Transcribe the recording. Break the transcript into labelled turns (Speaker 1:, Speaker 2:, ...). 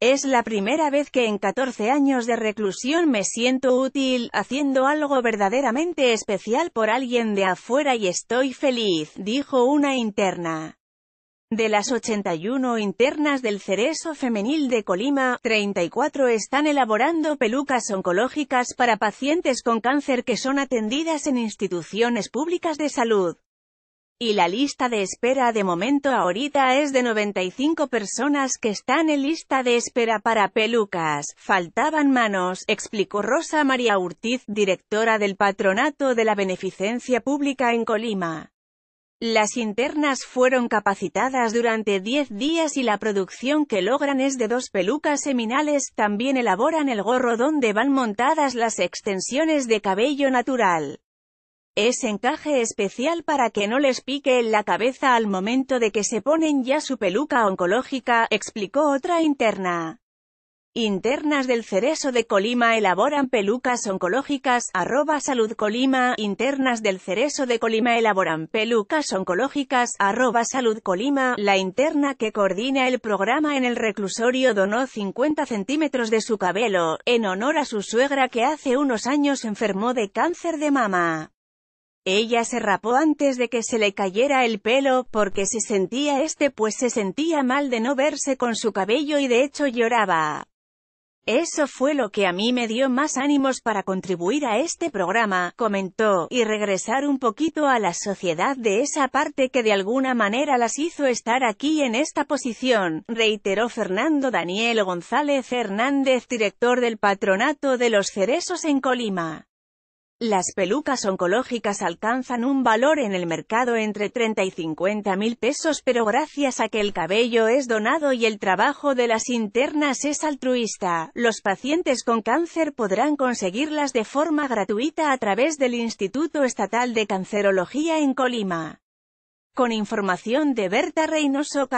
Speaker 1: Es la primera vez que en 14 años de reclusión me siento útil, haciendo algo verdaderamente especial por alguien de afuera y estoy feliz, dijo una interna. De las 81 internas del Cerezo Femenil de Colima, 34 están elaborando pelucas oncológicas para pacientes con cáncer que son atendidas en instituciones públicas de salud. Y la lista de espera de momento ahorita es de 95 personas que están en lista de espera para pelucas. Faltaban manos, explicó Rosa María Urtiz, directora del Patronato de la Beneficencia Pública en Colima. Las internas fueron capacitadas durante 10 días y la producción que logran es de dos pelucas seminales. También elaboran el gorro donde van montadas las extensiones de cabello natural es encaje especial para que no les pique en la cabeza al momento de que se ponen ya su peluca oncológica, explicó otra interna. Internas del Cerezo de Colima elaboran pelucas oncológicas, arroba salud Colima, internas del Cerezo de Colima elaboran pelucas oncológicas, arroba salud Colima, la interna que coordina el programa en el reclusorio donó 50 centímetros de su cabello, en honor a su suegra que hace unos años enfermó de cáncer de mama. Ella se rapó antes de que se le cayera el pelo, porque se sentía este pues se sentía mal de no verse con su cabello y de hecho lloraba. Eso fue lo que a mí me dio más ánimos para contribuir a este programa, comentó, y regresar un poquito a la sociedad de esa parte que de alguna manera las hizo estar aquí en esta posición, reiteró Fernando Daniel González Hernández, director del Patronato de los Cerezos en Colima. Las pelucas oncológicas alcanzan un valor en el mercado entre 30 y 50 mil pesos pero gracias a que el cabello es donado y el trabajo de las internas es altruista, los pacientes con cáncer podrán conseguirlas de forma gratuita a través del Instituto Estatal de Cancerología en Colima. Con información de Berta Reynoso